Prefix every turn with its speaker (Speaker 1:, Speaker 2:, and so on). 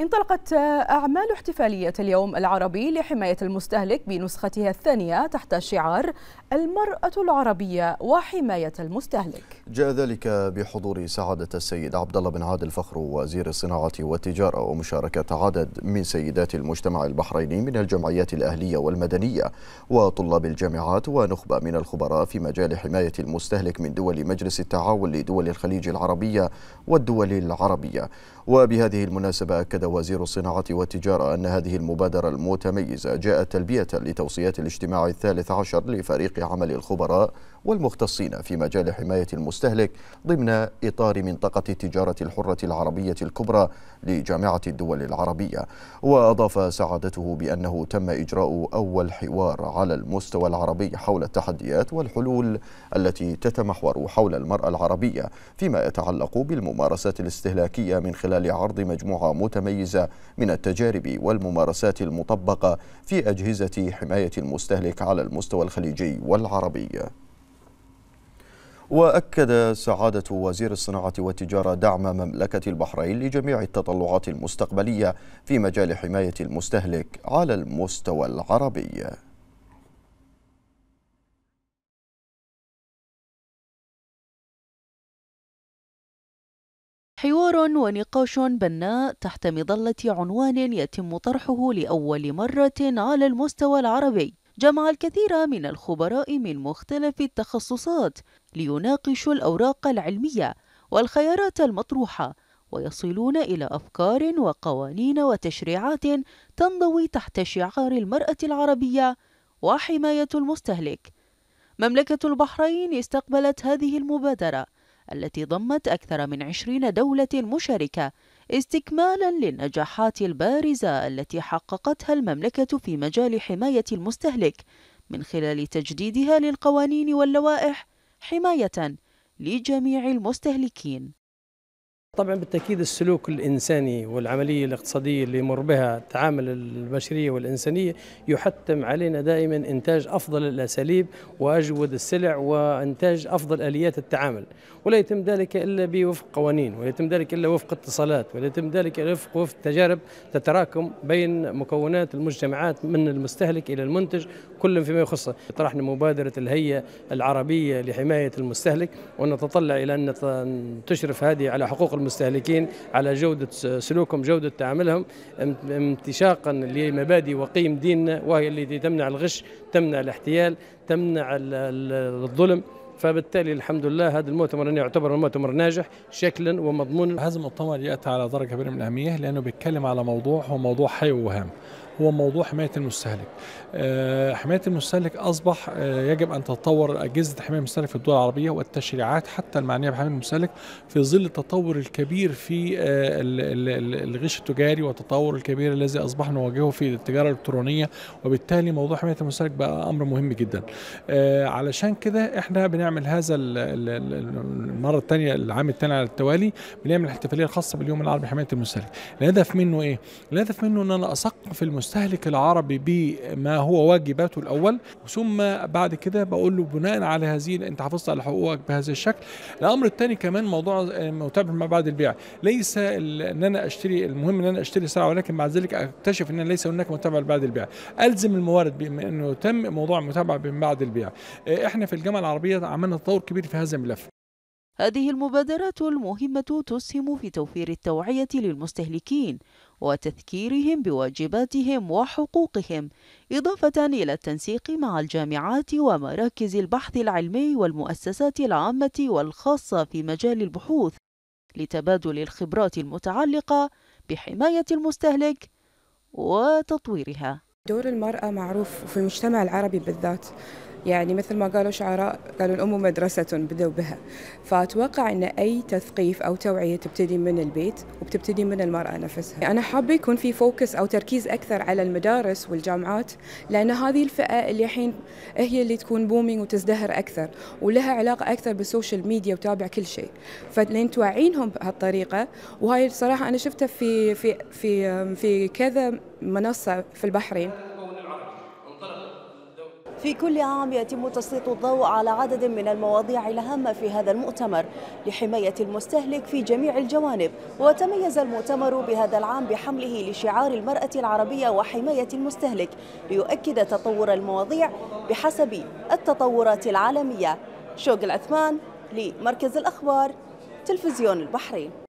Speaker 1: انطلقت أعمال احتفالية اليوم العربي لحماية المستهلك بنسختها الثانية تحت شعار المرأة العربية وحماية المستهلك
Speaker 2: جاء ذلك بحضور سعادة السيد عبد الله بن عادل فخر وزير الصناعة والتجارة ومشاركة عدد من سيدات المجتمع البحريني من الجمعيات الأهلية والمدنية وطلاب الجامعات ونخبة من الخبراء في مجال حماية المستهلك من دول مجلس التعاون لدول الخليج العربية والدول العربية وبهذه المناسبة أكد وزير الصناعة والتجارة أن هذه المبادرة المتميزة جاءت تلبية لتوصيات الاجتماع الثالث عشر لفريق عمل الخبراء والمختصين في مجال حماية المستهلك ضمن إطار منطقة التجارة الحرة العربية الكبرى لجامعة الدول العربية وأضاف سعادته بأنه تم إجراء أول حوار على المستوى العربي حول التحديات والحلول التي تتمحور حول المرأة العربية فيما يتعلق بالممارسات الاستهلاكية من خلال عرض مجموعة متميزة متميزة من التجارب والممارسات المطبقة في أجهزة حماية المستهلك على المستوى الخليجي والعربي وأكد سعادة وزير الصناعة والتجارة دعم مملكة البحرين لجميع التطلعات المستقبلية في مجال حماية المستهلك على المستوى
Speaker 1: العربي حوار ونقاش بناء تحت مظلة عنوان يتم طرحه لأول مرة على المستوى العربي جمع الكثير من الخبراء من مختلف التخصصات ليناقشوا الأوراق العلمية والخيارات المطروحة ويصلون إلى أفكار وقوانين وتشريعات تنضوي تحت شعار المرأة العربية وحماية المستهلك مملكة البحرين استقبلت هذه المبادرة التي ضمت أكثر من عشرين دولة مشاركة استكمالا للنجاحات البارزة التي حققتها المملكة في مجال حماية المستهلك من خلال تجديدها للقوانين واللوائح حماية لجميع المستهلكين
Speaker 3: طبعا بالتاكيد السلوك الانساني والعمليه الاقتصاديه اللي يمر بها التعامل البشريه والانسانيه يحتم علينا دائما انتاج افضل الاساليب واجود السلع وانتاج افضل اليات التعامل ولا يتم ذلك الا بوفق قوانين ولا يتم ذلك الا وفق اتصالات ولا يتم ذلك الا وفق, وفق تجارب تتراكم بين مكونات المجتمعات من المستهلك الى المنتج كل فيما يخصه طرحنا مبادرة الهيئة العربية لحماية المستهلك ونتطلع إلى أن تشرف هذه على حقوق المستهلكين على جودة سلوكهم جودة تعاملهم امتشاقا لمبادئ وقيم ديننا وهي التي تمنع الغش تمنع الاحتيال تمنع الظلم
Speaker 4: فبالتالي الحمد لله هذا المؤتمر يعتبر مؤتمر ناجح شكلا ومضمونا هذا المؤتمر يأتي على درجة كبيرة من الأهمية لأنه بيتكلم على موضوع هو موضوع حي وهام هو موضوع حمايه المستهلك. آه، حمايه المستهلك اصبح آه، يجب ان تتطور اجهزه حمايه المستهلك في الدول العربيه والتشريعات حتى المعنيه بحمايه المستهلك في ظل التطور الكبير في آه، الغش التجاري والتطور الكبير الذي اصبحنا نواجهه في التجاره الالكترونيه وبالتالي موضوع حمايه المستهلك بقى امر مهم جدا. علشان كده احنا بنعمل هذا المره الثانيه العام الثاني على التوالي بنعمل الاحتفاليه الخاصه باليوم العربي حمايه المستهلك. الهدف منه ايه؟ الهدف منه ان انا اثقف المستهلك المستهلك العربي بما هو واجباته الاول ثم بعد كده بقول له بناء على هذه انت حافظت على حقوقك بهذا الشكل الامر الثاني كمان موضوع آه، متابعه ما بعد البيع ليس ان انا اشتري المهم ان انا اشتري سلعه ولكن بعد ذلك اكتشف ان ليس هناك متابعه بعد البيع الزم بما بانه تم موضوع المتابعه من بعد البيع آه، احنا في الجامعه العربيه عملنا تطور كبير في هذا الملف
Speaker 1: هذه المبادرات المهمة تسهم في توفير التوعية للمستهلكين وتذكيرهم بواجباتهم وحقوقهم إضافة إلى التنسيق مع الجامعات ومراكز البحث العلمي والمؤسسات العامة والخاصة في مجال البحوث لتبادل الخبرات المتعلقة بحماية المستهلك وتطويرها دور المرأة معروف في المجتمع العربي بالذات يعني مثل ما قالوا شعراء قالوا الأم مدرسة بدوا بها فأتوقع أن أي تثقيف أو توعية تبتدي من البيت وبتبتدي من المرأة نفسها أنا حابة يكون في فوكس أو تركيز أكثر على المدارس والجامعات لأن هذه الفئة اللي الحين هي اللي تكون بومينج وتزدهر أكثر ولها علاقة أكثر بالسوشيال ميديا وتابع كل شيء فلين توعينهم بهالطريقة وهاي الصراحة أنا شفتها في في في في كذا منصة في البحرين في كل عام يتم تسليط الضوء على عدد من المواضيع الهامة في هذا المؤتمر لحماية المستهلك في جميع الجوانب وتميز المؤتمر بهذا العام بحمله لشعار المرأة العربية وحماية المستهلك ليؤكد تطور المواضيع بحسب التطورات العالمية شوق العثمان لمركز الأخبار تلفزيون البحرين